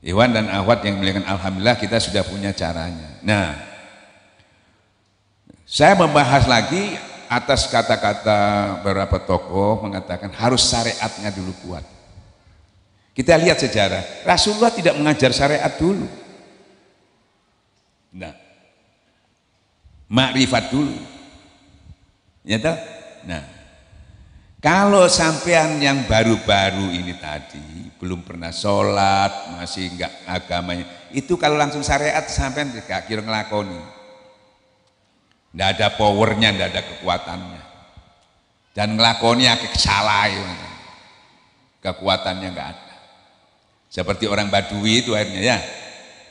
Iwan dan awat yang dimuliakan Alhamdulillah kita sudah punya caranya. Nah, saya membahas lagi atas kata-kata beberapa tokoh mengatakan harus syariatnya dulu kuat. Kita lihat sejarah, Rasulullah tidak mengajar syariat dulu. Nah, makrifat dulu. Ya Nah, kalau sampean yang baru-baru ini tadi belum pernah sholat, masih enggak agamanya, itu kalau langsung syariat sampean tidak kira ngelakoni. Enggak ada powernya, enggak ada kekuatannya. Dan ngelakoni kesalahan, kekuatannya enggak ada. Seperti orang Badui itu akhirnya ya,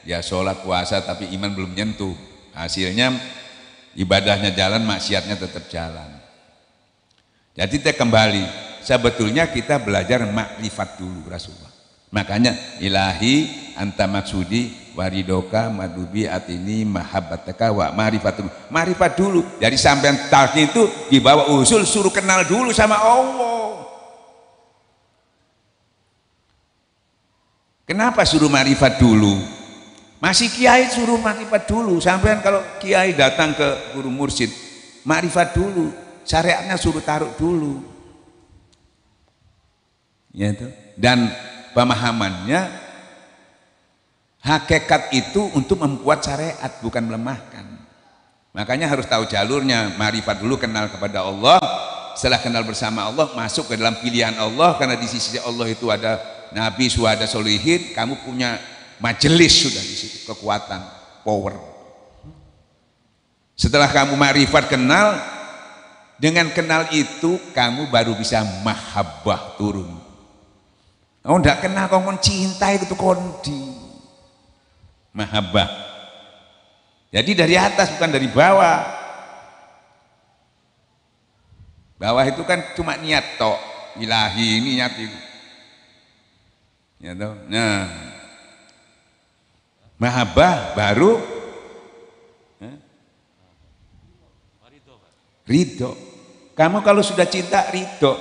ya sholat puasa tapi iman belum nyentuh. Hasilnya ibadahnya jalan, maksiatnya tetap jalan. Jadi kita kembali, sebetulnya kita belajar makrifat dulu Rasulullah. Makanya ilahi anta maksudi waridoka madubi atini mahabbataka wa dulu. Marifat dulu. Jadi sampean tak itu dibawa usul suruh kenal dulu sama Allah. Kenapa suruh marifat dulu? Masih kiai suruh marifat dulu. Sampean kalau kiai datang ke guru mursid, marifat dulu syariatnya suruh taruh dulu ya itu dan pemahamannya hakikat itu untuk membuat syariat bukan melemahkan makanya harus tahu jalurnya marifat dulu kenal kepada Allah setelah kenal bersama Allah masuk ke dalam pilihan Allah karena di sisi Allah itu ada nabi suhada solihin kamu punya majelis sudah di situ kekuatan power setelah kamu marifat kenal dengan kenal itu kamu baru bisa mahabbah turun. Kamu oh, ndak kenal kau kon cinta itu kondi. Mahabbah. Jadi dari atas bukan dari bawah. Bawah itu kan cuma niat tok. Ilahi ini niat itu. Ya toh. Nah. Mahabbah baru eh? Ridho. Kamu kalau sudah cinta ridho.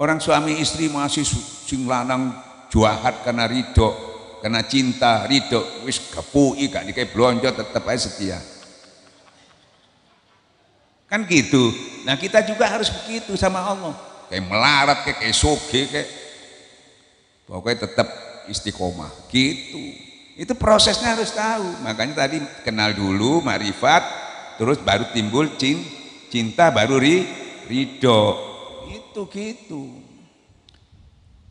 Orang suami istri masih sing lanang juahat karena ridho, karena cinta ridho. Wis kepui gak dikai blonjo tetap aja setia. Kan gitu. Nah kita juga harus begitu sama Allah. Kayak melarat, kayak, kayak soge, kayak pokoknya tetap istiqomah. Gitu. Itu prosesnya harus tahu. Makanya tadi kenal dulu marifat, terus baru timbul cinta, baru ri, ridho itu gitu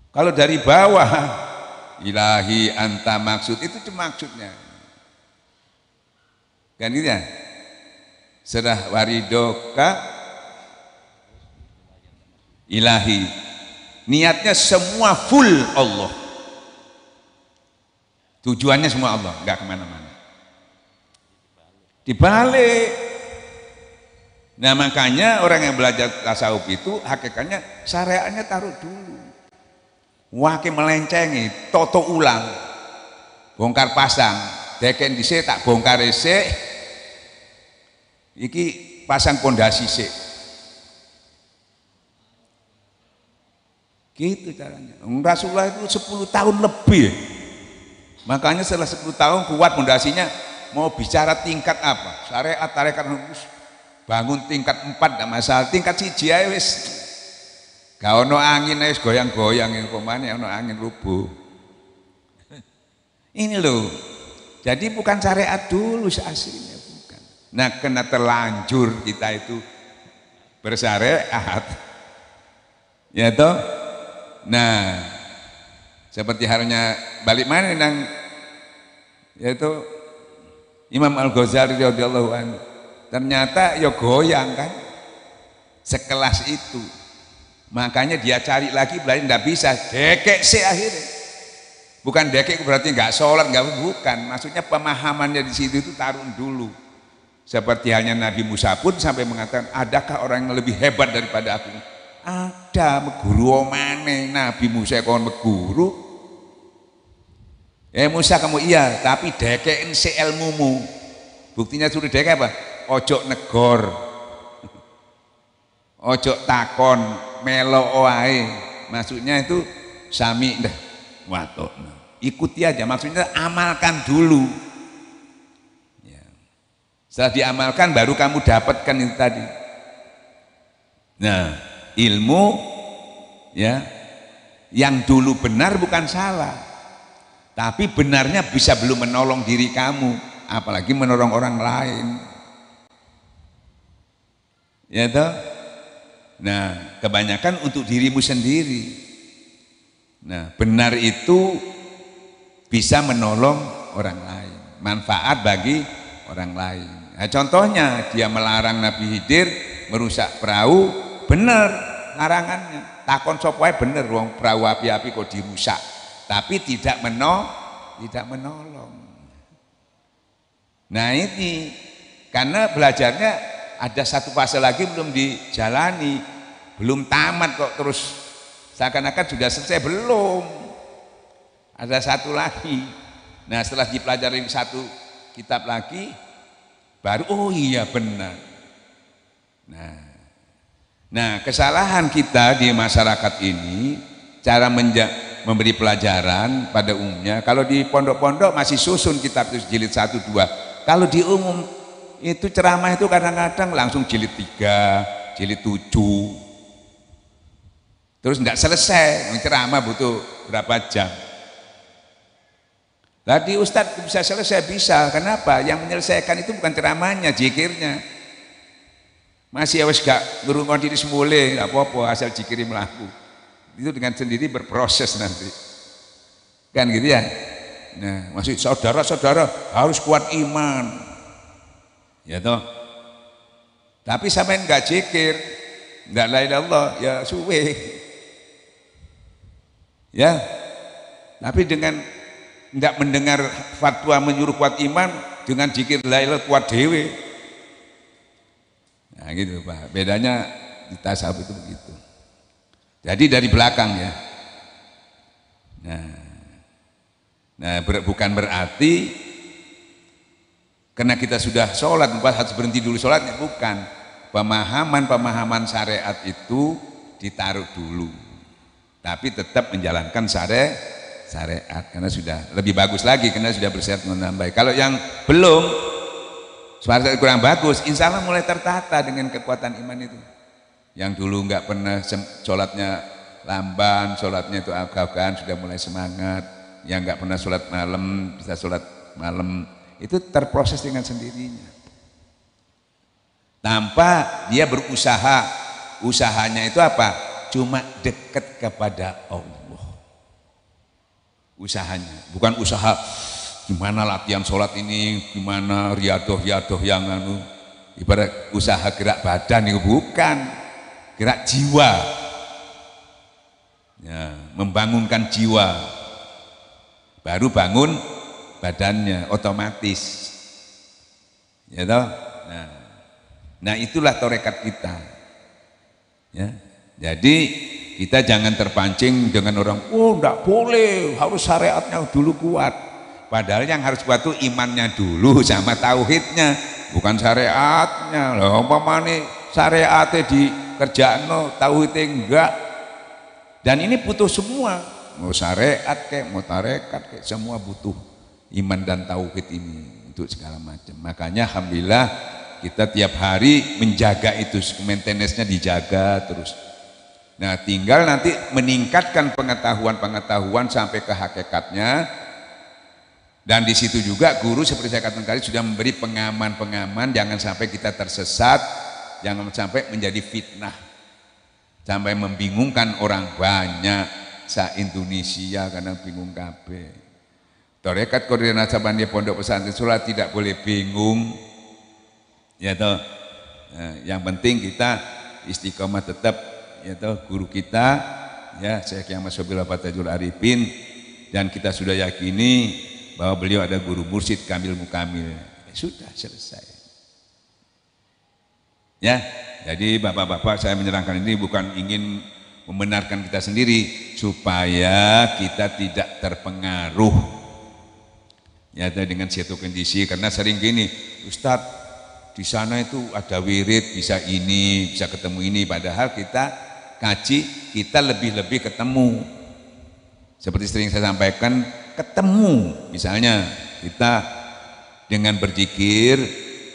kalau dari bawah ilahi anta maksud itu cuma maksudnya kan gitu ya serah waridoka ilahi niatnya semua full Allah tujuannya semua Allah nggak kemana-mana dibalik Nah makanya orang yang belajar tasawuf itu hakikatnya syariatnya taruh dulu. wakil melencengi, toto ulang, bongkar pasang, deken dhisik tak bongkar resik. Iki pasang pondasi se. Gitu caranya. Rasulullah itu 10 tahun lebih. Makanya setelah 10 tahun kuat pondasinya mau bicara tingkat apa? Syariat, tarekat, Bangun tingkat empat, tidak masalah, tingkat siji ae wis gak no angin wis goyang-goyang yang kau no angin rubuh. Ini loh. Jadi bukan syariat dulu aslinya bukan. Nah, kena terlanjur kita itu bersyariat. Ya toh? Nah, seperti halnya balik mana nang yaitu Imam Al Ghazali radhiyallahu anhu ternyata ya goyang kan sekelas itu makanya dia cari lagi berarti tidak bisa dekek sih akhirnya bukan dekek berarti nggak sholat nggak bukan maksudnya pemahamannya di situ itu tarun dulu seperti halnya Nabi Musa pun sampai mengatakan adakah orang yang lebih hebat daripada aku ada meguru omane Nabi Musa kawan meguru eh Musa kamu iya tapi dekek si ilmumu buktinya suruh dekek apa ojo negor ojo takon melo oai, maksudnya itu sami dah watok ikuti aja maksudnya amalkan dulu ya. setelah diamalkan baru kamu dapatkan itu tadi nah ilmu ya yang dulu benar bukan salah tapi benarnya bisa belum menolong diri kamu apalagi menolong orang lain Ya toh? Nah, kebanyakan untuk dirimu sendiri. Nah, benar itu bisa menolong orang lain, manfaat bagi orang lain. Nah, contohnya dia melarang Nabi Hidir merusak perahu, benar larangannya. Takon sopoe benar, wong perahu api-api kok dirusak, tapi tidak menol, tidak menolong. Nah ini karena belajarnya ada satu fase lagi belum dijalani belum tamat kok terus seakan-akan sudah selesai belum ada satu lagi nah setelah dipelajari satu kitab lagi baru oh iya benar nah nah kesalahan kita di masyarakat ini cara menja memberi pelajaran pada umumnya. Kalau di pondok-pondok masih susun kitab itu jilid 1 2. Kalau di umum itu ceramah itu kadang-kadang langsung jilid tiga, jilid tujuh, terus nggak selesai, ceramah butuh berapa jam. Tadi Ustadz bisa selesai bisa, kenapa? Yang menyelesaikan itu bukan ceramahnya, jikirnya. Masih awas ya gak ngurungkan diri semula gak apa-apa asal jikiri melaku. Itu dengan sendiri berproses nanti. Kan gitu ya? Nah, masih saudara-saudara harus kuat iman, Ya toh. Tapi sampean enggak zikir, enggak la Allah ya suwe. Ya. Tapi dengan enggak mendengar fatwa menyuruh kuat iman dengan zikir la kuat dewe. Nah gitu Pak. Bedanya di tasawuf itu begitu. Jadi dari belakang ya. Nah, nah bukan berarti karena kita sudah sholat empat harus berhenti dulu sholatnya bukan pemahaman-pemahaman syariat itu ditaruh dulu tapi tetap menjalankan syariat syariat karena sudah lebih bagus lagi karena sudah bersyarat menambah. kalau yang belum syariat kurang bagus insya Allah mulai tertata dengan kekuatan iman itu yang dulu nggak pernah sholatnya lamban, sholatnya itu agak-agakan sudah mulai semangat yang nggak pernah sholat malam bisa sholat malam itu terproses dengan sendirinya tanpa dia berusaha usahanya itu apa cuma dekat kepada Allah usahanya bukan usaha gimana latihan sholat ini gimana riadoh riadoh yang anu ibarat usaha gerak badan itu bukan gerak jiwa ya, membangunkan jiwa baru bangun badannya otomatis ya toh nah, nah itulah torekat kita ya jadi kita jangan terpancing dengan orang oh tidak boleh harus syariatnya dulu kuat padahal yang harus kuat itu imannya dulu sama tauhidnya bukan syariatnya loh umpamane syariatnya dikerjakan no, tauhidnya enggak dan ini butuh semua mau syariat kayak mau tarekat kayak semua butuh iman dan tauhid ini untuk segala macam. Makanya alhamdulillah kita tiap hari menjaga itu, maintenance-nya dijaga terus. Nah, tinggal nanti meningkatkan pengetahuan-pengetahuan sampai ke hakikatnya. Dan di situ juga guru seperti saya katakan tadi sudah memberi pengaman-pengaman jangan sampai kita tersesat, jangan sampai menjadi fitnah. Sampai membingungkan orang banyak sa Indonesia karena bingung kabeh. Tarekat Koordinat di Pondok Pesantren Sula tidak boleh bingung. Ya toh. Eh, yang penting kita istiqomah tetap ya toh guru kita ya saya Ahmad Sobila Fatajul Arifin dan kita sudah yakini bahwa beliau ada guru mursid Kamil Mukamil. Ya, sudah selesai. Ya, jadi Bapak-bapak saya menyerangkan ini bukan ingin membenarkan kita sendiri supaya kita tidak terpengaruh nyata dengan satu kondisi karena sering gini Ustadz di sana itu ada wirid bisa ini bisa ketemu ini padahal kita kaji kita lebih-lebih ketemu seperti sering saya sampaikan ketemu misalnya kita dengan berzikir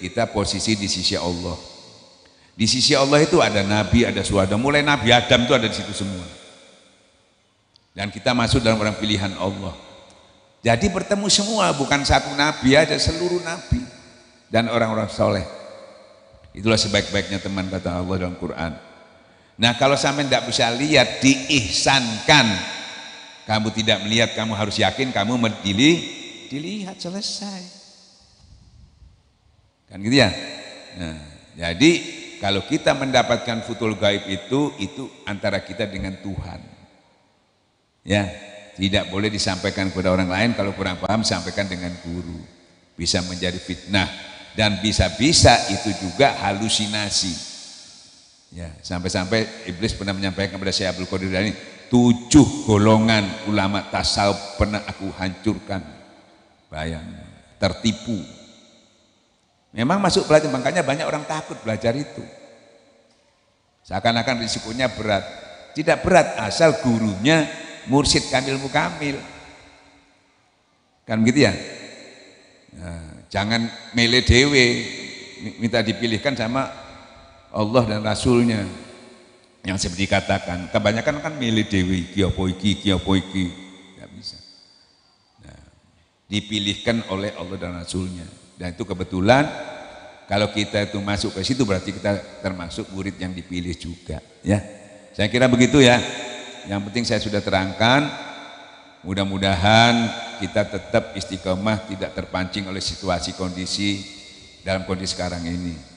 kita posisi di sisi Allah di sisi Allah itu ada nabi ada suada mulai nabi Adam itu ada di situ semua dan kita masuk dalam orang pilihan Allah jadi bertemu semua, bukan satu nabi aja, seluruh nabi dan orang-orang soleh. Itulah sebaik-baiknya teman kata Allah dalam Quran. Nah kalau sampai tidak bisa lihat, diihsankan. Kamu tidak melihat, kamu harus yakin kamu mendili, dilihat selesai. Kan gitu ya? Nah, jadi kalau kita mendapatkan futul gaib itu, itu antara kita dengan Tuhan. Ya, tidak boleh disampaikan kepada orang lain kalau kurang paham sampaikan dengan guru. Bisa menjadi fitnah dan bisa-bisa itu juga halusinasi. Ya, sampai-sampai iblis pernah menyampaikan kepada saya Abdul Qadir ini tujuh golongan ulama tasawuf pernah aku hancurkan. Bayang, tertipu. Memang masuk belajar, makanya banyak orang takut belajar itu. Seakan-akan risikonya berat. Tidak berat asal gurunya Mursid kamil mukamil kan begitu ya nah, jangan mele dewe minta dipilihkan sama Allah dan Rasulnya yang seperti katakan kebanyakan kan mele dewe iki poiki, iki poiki, nggak bisa nah, dipilihkan oleh Allah dan Rasulnya dan itu kebetulan kalau kita itu masuk ke situ berarti kita termasuk murid yang dipilih juga ya saya kira begitu ya yang penting saya sudah terangkan mudah-mudahan kita tetap istiqomah tidak terpancing oleh situasi kondisi dalam kondisi sekarang ini